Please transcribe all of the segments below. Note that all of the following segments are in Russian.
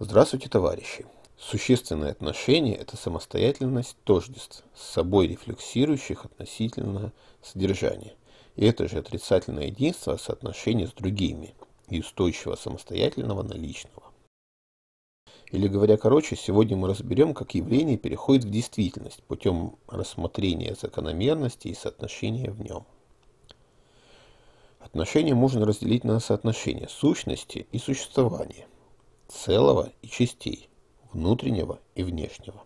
Здравствуйте, товарищи! Существенное отношение – это самостоятельность тождеств, с собой рефлексирующих относительно содержания. И это же отрицательное единство а соотношения с другими и устойчивого самостоятельного наличного. Или говоря короче, сегодня мы разберем, как явление переходит в действительность путем рассмотрения закономерности и соотношения в нем. Отношения можно разделить на соотношение сущности и существования целого и частей, внутреннего и внешнего.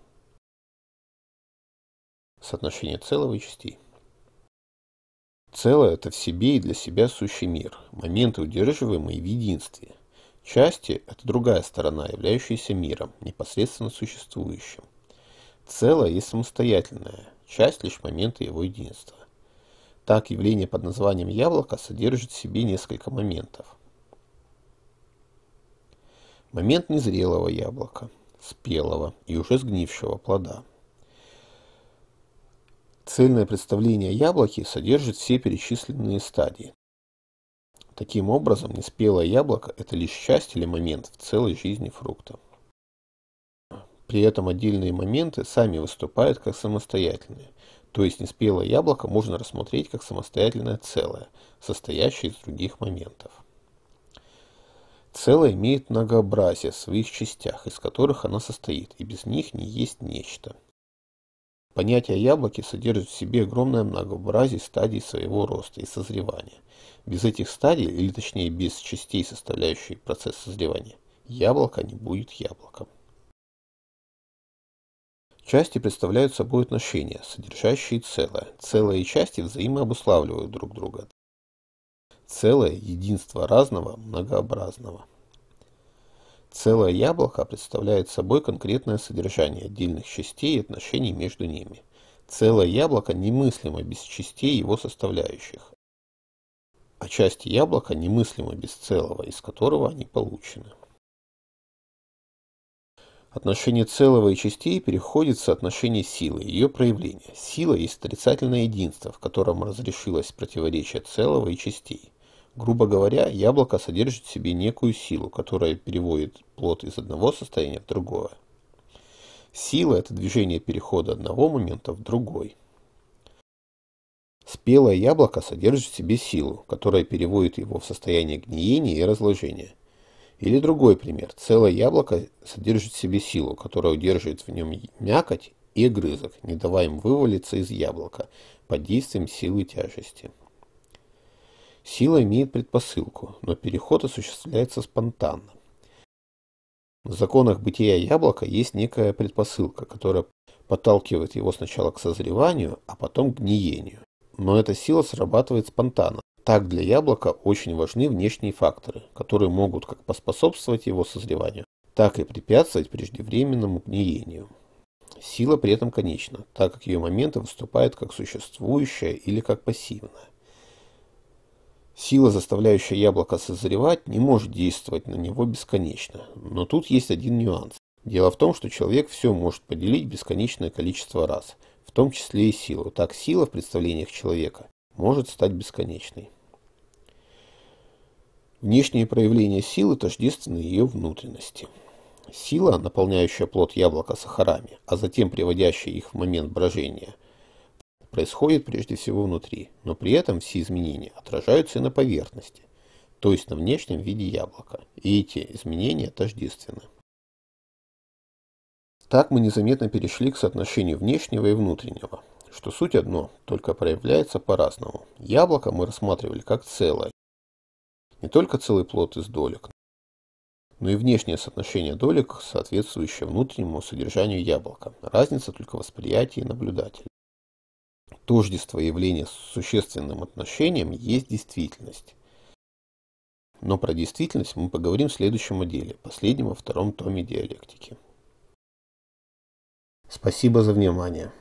Соотношение целого и частей. Целое – это в себе и для себя сущий мир, моменты, удерживаемые в единстве. Части – это другая сторона, являющаяся миром, непосредственно существующим. Целое есть самостоятельное, часть – лишь моменты его единства. Так, явление под названием «яблоко» содержит в себе несколько моментов. Момент незрелого яблока, спелого и уже сгнившего плода. Цельное представление яблоки содержит все перечисленные стадии. Таким образом, неспелое яблоко – это лишь часть или момент в целой жизни фрукта. При этом отдельные моменты сами выступают как самостоятельные, то есть неспелое яблоко можно рассмотреть как самостоятельное целое, состоящее из других моментов. Целое имеет многообразие в своих частях, из которых оно состоит, и без них не есть нечто. Понятие яблоки содержит в себе огромное многообразие стадий своего роста и созревания. Без этих стадий, или точнее без частей, составляющих процесс созревания, яблоко не будет яблоком. Части представляют собой отношения, содержащие целое. Целое и части взаимообуславливают друг друга целое единство разного многообразного. Целое яблоко представляет собой конкретное содержание отдельных частей и отношений между ними. Целое яблоко немыслимо без частей его составляющих, а части яблока немыслимо без целого, из которого они получены. Отношение целого и частей переходит в соотношение силы, ее проявления. Сила есть отрицательное единство, в котором разрешилось противоречие целого и частей. Грубо говоря, яблоко содержит в себе некую силу, которая переводит плод из одного состояния в другое. Сила – это движение перехода одного момента в другой. Спелое яблоко содержит в себе силу, которая переводит его в состояние гниения и разложения. Или другой пример. Целое яблоко содержит в себе силу, которая удерживает в нем мякоть и грызок, не давая им вывалиться из яблока под действием силы тяжести. Сила имеет предпосылку, но переход осуществляется спонтанно. В законах бытия яблока есть некая предпосылка, которая подталкивает его сначала к созреванию, а потом к гниению. Но эта сила срабатывает спонтанно. Так для яблока очень важны внешние факторы, которые могут как поспособствовать его созреванию, так и препятствовать преждевременному гниению. Сила при этом конечна, так как ее моменты выступают как существующая или как пассивная. Сила, заставляющая яблоко созревать, не может действовать на него бесконечно. Но тут есть один нюанс. Дело в том, что человек все может поделить бесконечное количество раз, в том числе и силу. Так сила в представлениях человека может стать бесконечной. Внешние проявления силы тождественны ее внутренности. Сила, наполняющая плод яблока сахарами, а затем приводящая их в момент брожения – происходит прежде всего внутри, но при этом все изменения отражаются и на поверхности, то есть на внешнем виде яблока, и эти изменения тождественны. Так мы незаметно перешли к соотношению внешнего и внутреннего, что суть одно, только проявляется по-разному. Яблоко мы рассматривали как целое, не только целый плод из долек, но и внешнее соотношение долек, соответствующее внутреннему содержанию яблока. Разница только в восприятии наблюдателя тождество явления с существенным отношением есть действительность. Но про действительность мы поговорим в следующем отделе, последнем во втором томе диалектики. Спасибо за внимание.